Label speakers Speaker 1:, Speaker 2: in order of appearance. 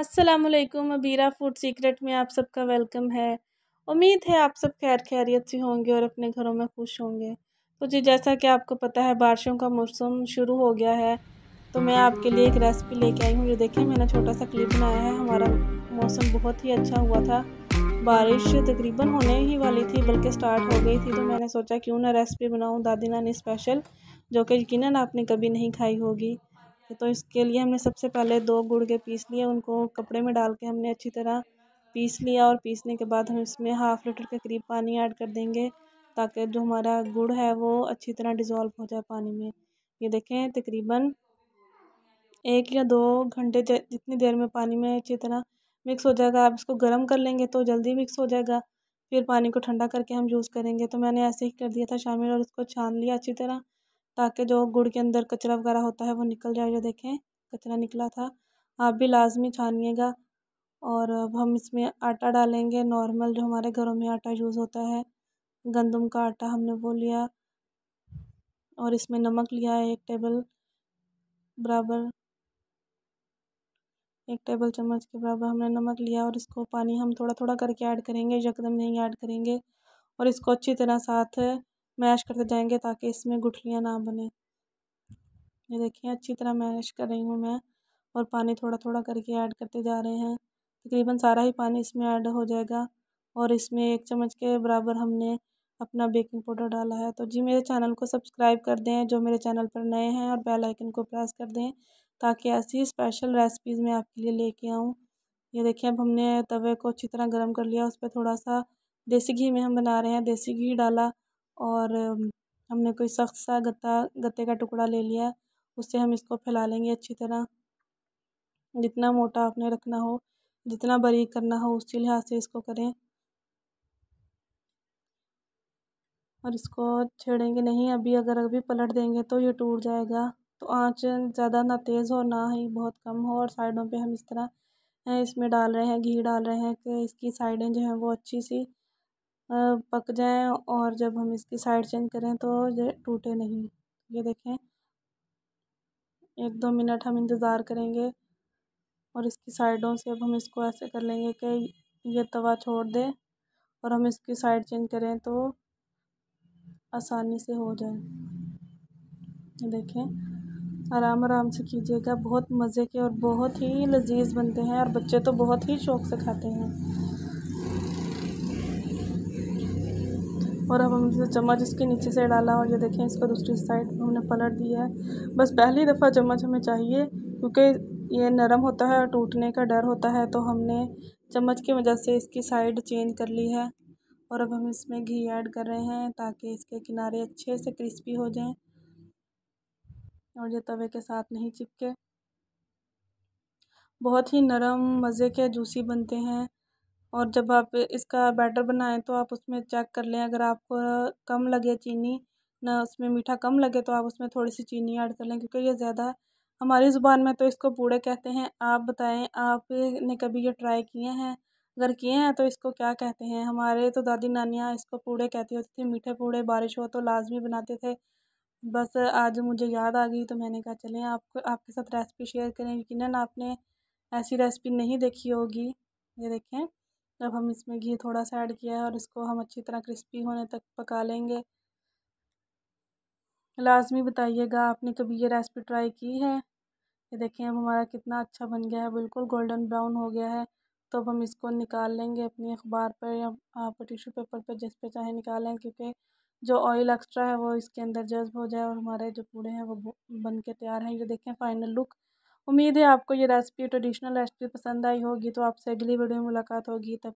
Speaker 1: असलकुम Abira food secret में आप सबका वेलकम है उम्मीद है आप सब खैर खैरियत से होंगे और अपने घरों में खुश होंगे तो जी जैसा कि आपको पता है बारिशों का मौसम शुरू हो गया है तो मैं आपके लिए एक रेसिपी लेके आई हूँ ये देखिए मैंने छोटा सा क्लिप बनाया है हमारा मौसम बहुत ही अच्छा हुआ था बारिश तकरीबन होने ही वाली थी बल्कि स्टार्ट हो गई थी तो मैंने सोचा क्यों ना रेसिपी बनाऊँ दादी नानी स्पेशल जो कि यकीन आपने कभी नहीं खाई होगी तो इसके लिए हमने सबसे पहले दो गुड़ के पीस लिए उनको कपड़े में डाल के हमने अच्छी तरह पीस लिया और पीसने के बाद हम इसमें हाफ़ लीटर के करीब पानी ऐड कर देंगे ताकि जो हमारा गुड़ है वो अच्छी तरह डिज़ोल्व हो जाए पानी में ये देखें तकरीबन एक या दो घंटे जितनी देर में पानी में अच्छी तरह मिक्स हो जाएगा आप इसको गर्म कर लेंगे तो जल्दी मिक्स हो जाएगा फिर पानी को ठंडा करके हम यूज़ करेंगे तो मैंने ऐसे ही कर दिया था शामिल और इसको छान लिया अच्छी तरह ताकि जो गुड़ के अंदर कचरा वगैरह होता है वो निकल जाए जो देखें कचरा निकला था आप भी लाज़मी छानिएगा और अब हम इसमें आटा डालेंगे नॉर्मल जो हमारे घरों में आटा यूज़ होता है गंदम का आटा हमने वो लिया और इसमें नमक लिया है एक टेबल बराबर एक टेबल चम्मच के बराबर हमने नमक लिया और इसको पानी हम थोड़ा थोड़ा करके ऐड करेंगे यकदम नहीं ऐड करेंगे और इसको अच्छी तरह साथ मैश करते जाएंगे ताकि इसमें गुठलियाँ ना बने ये देखिए अच्छी तरह मैश कर रही हूँ मैं और पानी थोड़ा थोड़ा करके ऐड करते जा रहे हैं तकरीबन सारा ही पानी इसमें ऐड हो जाएगा और इसमें एक चम्मच के बराबर हमने अपना बेकिंग पाउडर डाला है तो जी मेरे चैनल को सब्सक्राइब कर दें जो मेरे चैनल पर नए हैं और बेल आइकन को प्रेस कर दें ताकि ऐसी स्पेशल रेसिपीज़ मैं आपके लिए लेके आऊँ ये देखिए अब हमने तवे को अच्छी तरह गर्म कर लिया उस पर थोड़ा सा देसी घी में हम बना रहे हैं देसी घी डाला और हमने कोई सख्त सा गत्ता गत्ते का टुकड़ा ले लिया उससे हम इसको फैला लेंगे अच्छी तरह जितना मोटा आपने रखना हो जितना बारीक करना हो उसी लिहाज से इसको करें और इसको छेड़ेंगे नहीं अभी अगर अभी पलट देंगे तो ये टूट जाएगा तो आँच ज़्यादा ना तेज़ हो ना ही बहुत कम हो और साइडों पे हम इस तरह इसमें डाल रहे हैं घी डाल रहे हैं कि इसकी साइडें जो हैं वो अच्छी सी पक जाएँ और जब हम इसकी साइड चेंज करें तो ये टूटे नहीं ये देखें एक दो मिनट हम इंतज़ार करेंगे और इसकी साइडों से अब हम इसको ऐसे कर लेंगे कि ये तवा छोड़ दे और हम इसकी साइड चेंज करें तो आसानी से हो जाए देखें आराम आराम से कीजिएगा बहुत मज़े के और बहुत ही लजीज बनते हैं और बच्चे तो बहुत ही शौक से खाते हैं और अब हमने चम्मच इसके नीचे से डाला और ये देखें इसको दूसरी साइड हमने पलट दिया है बस पहली दफ़ा चम्मच हमें चाहिए क्योंकि ये नरम होता है और टूटने का डर होता है तो हमने चम्मच की वजह से इसकी साइड चेंज कर ली है और अब हम इसमें घी ऐड कर रहे हैं ताकि इसके किनारे अच्छे से क्रिस्पी हो जाएं और ये तवे के साथ नहीं चिपके बहुत ही नरम मज़े के जूसी बनते हैं और जब आप इसका बैटर बनाएं तो आप उसमें चेक कर लें अगर आपको कम लगे चीनी ना उसमें मीठा कम लगे तो आप उसमें थोड़ी सी चीनी ऐड कर लें क्योंकि ये ज़्यादा हमारी ज़ुबान में तो इसको पूड़े कहते हैं आप बताएं आपने कभी ये ट्राई किए हैं अगर किए हैं तो इसको क्या कहते हैं हमारे तो दादी नानियाँ इसको पूड़े कहती होती थी मीठे पूड़े बारिश हो तो लाजमी बनाते थे बस आज मुझे याद आ गई तो मैंने कहा चलें आपको आपके साथ रेसिपी शेयर करें यकीन आपने ऐसी रेसिपी नहीं देखी होगी ये देखें जब हम इसमें घी थोड़ा सा ऐड किया है और इसको हम अच्छी तरह क्रिस्पी होने तक पका लेंगे लाजमी बताइएगा आपने कभी ये रेसिपी ट्राई की है ये देखें अब हमारा कितना अच्छा बन गया है बिल्कुल गोल्डन ब्राउन हो गया है तो अब हम इसको निकाल लेंगे अपने अखबार पर या आप टिशू पेपर पर जिस पर चाहे निकालें क्योंकि जो ऑयल एक्स्ट्रा है वो इसके अंदर जज्ब हो जाए और हमारे जो पूड़े हैं वो बन के तैयार हैं ये देखें फ़ाइनल लुक उम्मीद है आपको ये रेसिपी ट्रेडिशनल रेसिपी पसंद आई होगी तो आपसे अगली वीडियो में मुलाकात होगी तब